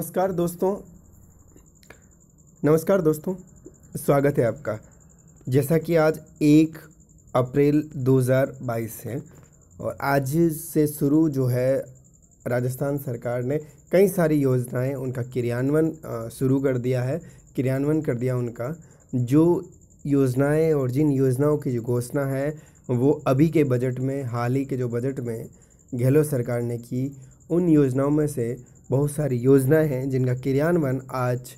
नमस्कार दोस्तों नमस्कार दोस्तों स्वागत है आपका जैसा कि आज एक अप्रैल 2022 है और आज से शुरू जो है राजस्थान सरकार ने कई सारी योजनाएं उनका क्रियान्वयन शुरू कर दिया है क्रियान्वयन कर दिया उनका जो योजनाएं और जिन योजनाओं की जो घोषणा है वो अभी के बजट में हाल ही के जो बजट में गहलोत सरकार ने की उन योजनाओं में से बहुत सारी योजनाएं हैं जिनका क्रियान्वयन आज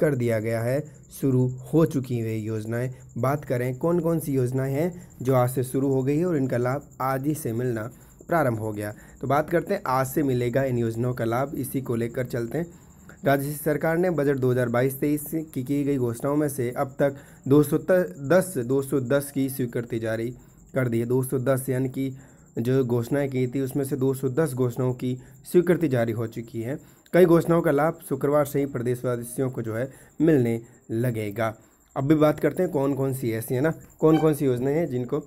कर दिया गया है शुरू हो चुकी हुई योजनाएं बात करें कौन कौन सी योजनाएं हैं जो आज से शुरू हो गई है और इनका लाभ आज ही से मिलना प्रारंभ हो गया तो बात करते हैं आज से मिलेगा इन योजनाओं का लाभ इसी को लेकर चलते हैं राज्य सरकार ने बजट 2022-23 की की गई घोषणाओं में से अब तक सौ दस की स्वीकृति जारी कर दी है दो यानी कि जो घोषणाएं की थी उसमें से 210 घोषणाओं की स्वीकृति जारी हो चुकी है कई घोषणाओं का लाभ शुक्रवार से ही प्रदेशवासियों को जो है मिलने लगेगा अब भी बात करते हैं कौन कौन सी ऐसी है ना कौन कौन सी योजनाएं हैं जिनको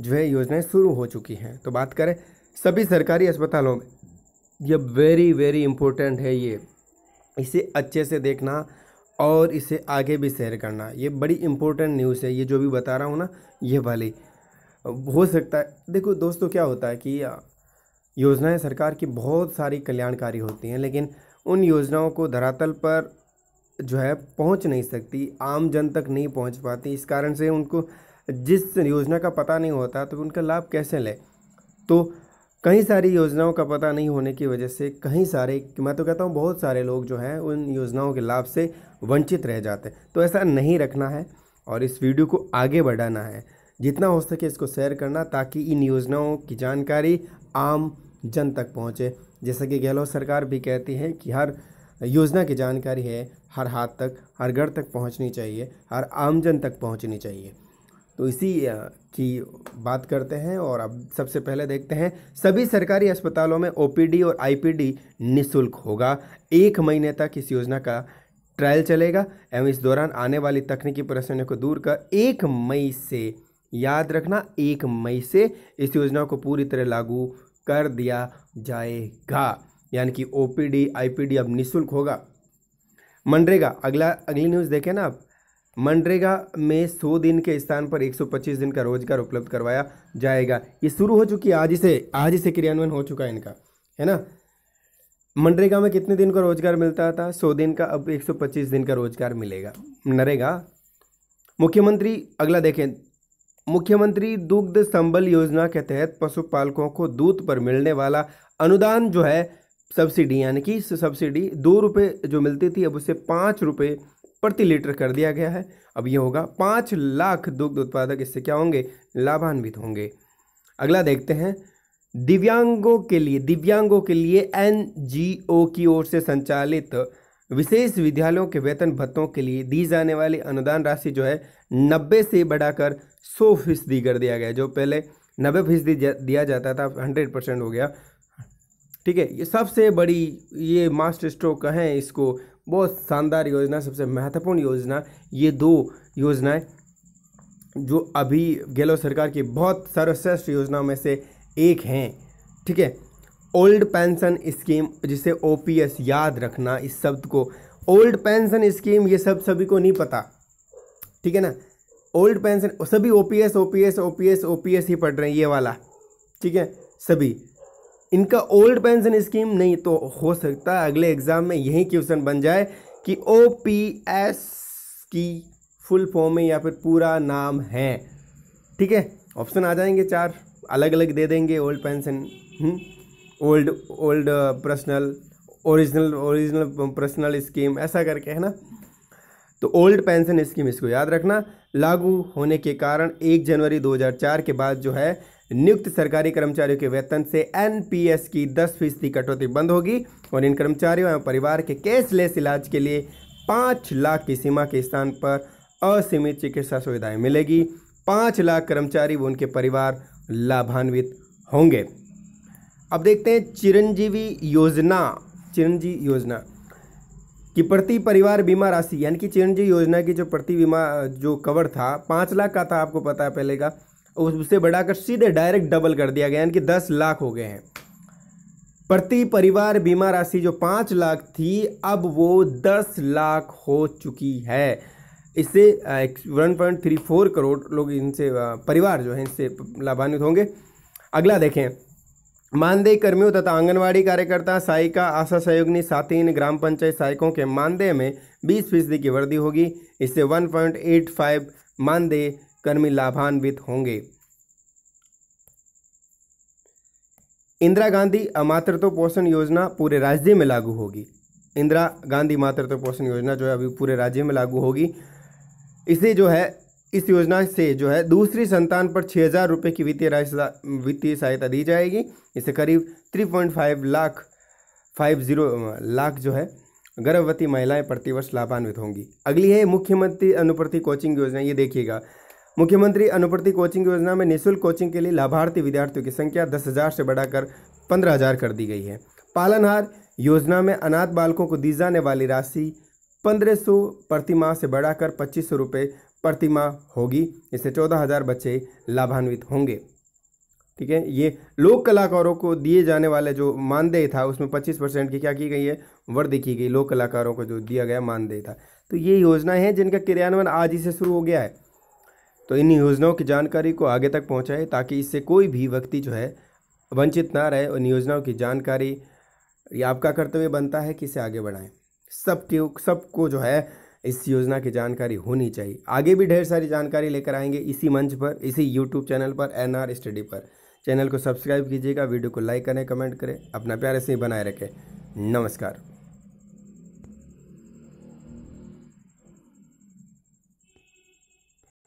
जो है योजनाएं शुरू हो चुकी हैं तो बात करें सभी सरकारी अस्पतालों में ये वेरी वेरी इम्पोर्टेंट है ये इसे अच्छे से देखना और इसे आगे भी शेयर करना ये बड़ी इम्पोर्टेंट न्यूज़ है ये जो भी बता रहा हूँ ना ये वाली हो सकता है देखो दोस्तों क्या होता है कि योजनाएं सरकार की बहुत सारी कल्याणकारी होती हैं लेकिन उन योजनाओं को धरातल पर जो है पहुंच नहीं सकती आम जन तक नहीं पहुंच पाती इस कारण से उनको जिस योजना का पता नहीं होता तो उनका लाभ कैसे लें तो कई सारी योजनाओं का पता नहीं होने की वजह से कई सारे मैं तो कहता हूँ बहुत सारे लोग जो हैं उन योजनाओं के लाभ से वंचित रह जाते हैं तो ऐसा नहीं रखना है और इस वीडियो को आगे बढ़ाना है जितना हो सके इसको शेयर करना ताकि इन योजनाओं की जानकारी आम जन तक पहुँचे जैसा कि गहलोत सरकार भी कहती है कि हर योजना की जानकारी है हर हाथ तक हर घर तक पहुंचनी चाहिए हर आमजन तक पहुंचनी चाहिए तो इसी की बात करते हैं और अब सबसे पहले देखते हैं सभी सरकारी अस्पतालों में ओपीडी और आईपीडी निशुल्क होगा एक महीने तक इस योजना का ट्रायल चलेगा एवं इस दौरान आने वाली तकनीकी परेशानियों को दूर कर एक मई से याद रखना एक मई से इस योजना को पूरी तरह लागू कर दिया जाएगा यानी कि ओपीडी आईपीडी अब निःशुल्क होगा मनरेगा अगला अगली न्यूज़ देखें ना आप मनरेगा में 100 दिन के स्थान पर 125 दिन का रोजगार उपलब्ध करवाया जाएगा ये शुरू हो चुकी है आज से आज से क्रियान्वयन हो चुका है इनका है ना मनरेगा में कितने दिन का रोजगार मिलता था 100 दिन का अब 125 दिन का रोजगार मिलेगा नरेगा मुख्यमंत्री अगला देखें मुख्यमंत्री दुग्ध संबल योजना के तहत पशुपालकों को दूध पर मिलने वाला अनुदान जो है सब्सिडी यानी कि सब्सिडी दो रुपये जो मिलती थी अब उसे पाँच रुपये प्रति लीटर कर दिया गया है अब ये होगा पाँच लाख दुग्ध उत्पादक इससे क्या होंगे लाभान्वित होंगे अगला देखते हैं दिव्यांगों के लिए दिव्यांगों के लिए एनजीओ की ओर से संचालित विशेष विद्यालयों के वेतन भत्तों के लिए दी जाने वाली अनुदान राशि जो है नब्बे से बढ़ाकर सौ फीसदी कर दिया गया जो पहले नब्बे फीसदी दिया जाता था हंड्रेड परसेंट हो गया ठीक है ये सबसे बड़ी ये मास्टर स्ट्रोक कहें इसको बहुत शानदार योजना सबसे महत्वपूर्ण योजना ये दो योजनाएं जो अभी गहलोत सरकार की बहुत सर्वश्रेष्ठ योजनाओं में से एक हैं ठीक है ओल्ड पेंशन स्कीम जिसे ओ याद रखना इस शब्द को ओल्ड पेंशन स्कीम ये सब सभी को नहीं पता ठीक है ना ओल्ड पेंशन सभी O O O P P P S S S O P S ही पढ़ रहे हैं ये वाला ठीक है सभी इनका ओल्ड पेंशन स्कीम नहीं तो हो सकता अगले एग्ज़ाम में यही क्वेश्चन बन जाए कि ओ पी एस की फुल फॉर्म में या फिर पूरा नाम है ठीक है ऑप्शन आ जाएंगे चार अलग अलग दे देंगे ओल्ड पेंशन हम्म? Old old personal original original personal scheme ऐसा करके है ना तो ओल्ड पेंशन स्कीम इसको याद रखना लागू होने के कारण एक जनवरी 2004 के बाद जो है नियुक्त सरकारी कर्मचारियों के वेतन से एनपीएस की 10 फीसदी कटौती बंद होगी और इन कर्मचारियों एवं परिवार के कैशलेस इलाज के लिए पाँच लाख की सीमा के स्थान पर असीमित चिकित्सा सुविधाएं मिलेगी पाँच लाख कर्मचारी व उनके परिवार लाभान्वित होंगे अब देखते हैं चिरंजीवी योजना चिरंजीवी योजना कि प्रति परिवार बीमा राशि यानी कि चिरंजीवी योजना की जो प्रति बीमा जो कवर था पाँच लाख का था आपको पता है पहले का उससे बढ़ाकर सीधे डायरेक्ट डबल कर दिया गया यानी कि दस लाख हो गए हैं प्रति परिवार बीमा राशि जो पाँच लाख थी अब वो दस लाख हो चुकी है इससे one point three four crore लोग इनसे परिवार जो है इनसे लाभान्वित होंगे अगला देखें मानदेय कर्मियों तथा आंगनवाड़ी कार्यकर्ता सहायिका आशा सहयोगनी साथीन ग्राम पंचायत सहायकों के मानदेय में 20 फीसदी की वृद्धि होगी इससे 1.85 मानदेय कर्मी लाभान्वित होंगे इंदिरा गांधी मातृत्व पोषण योजना पूरे राज्य में लागू होगी इंदिरा गांधी मातृत्व पोषण योजना जो है अभी पूरे राज्य में लागू होगी इसे जो है इस योजना से जो है दूसरी संतान पर छः हज़ार रुपये की वित्तीय राशि वित्तीय सहायता दी जाएगी इससे करीब three point five lakh five zero lakh जो है गर्भवती महिलाएं प्रतिवर्ष लाभान्वित होंगी अगली है मुख्यमंत्री अनुप्रति कोचिंग योजना ये देखिएगा मुख्यमंत्री अनुप्रति कोचिंग योजना में निःशुल्क कोचिंग के लिए लाभार्थी विद्यार्थियों की संख्या दस हज़ार से बढ़ाकर पंद्रह हज़ार कर दी गई है पालनहार योजना में अनाथ बालकों को दी जाने वाली राशि पंद्रह सौ प्रतिमाह से बढ़ाकर पच्चीस सौ रुपये प्रतिमाह होगी इससे चौदह हज़ार बच्चे लाभान्वित होंगे ठीक है ये लोक कलाकारों को दिए जाने वाले जो मानदेय था उसमें पच्चीस परसेंट की क्या की गई है वृद्धि की गई लोक कलाकारों को जो दिया गया मानदेय था तो ये योजनाएँ हैं जिनका क्रियान्वयन आज ही से शुरू हो गया है तो इन योजनाओं की जानकारी को आगे तक पहुँचाए ताकि इससे कोई भी व्यक्ति जो है वंचित ना रहे उन योजनाओं की जानकारी ये आपका कर्तव्य बनता है कि इसे आगे बढ़ाएँ सब के सबको जो है इस योजना की जानकारी होनी चाहिए आगे भी ढेर सारी जानकारी लेकर आएंगे इसी मंच पर इसी यूट्यूब चैनल पर एन आर स्टडी पर चैनल को सब्सक्राइब कीजिएगा वीडियो को लाइक करें कमेंट करें अपना प्यार ऐसे ही बनाए रखें नमस्कार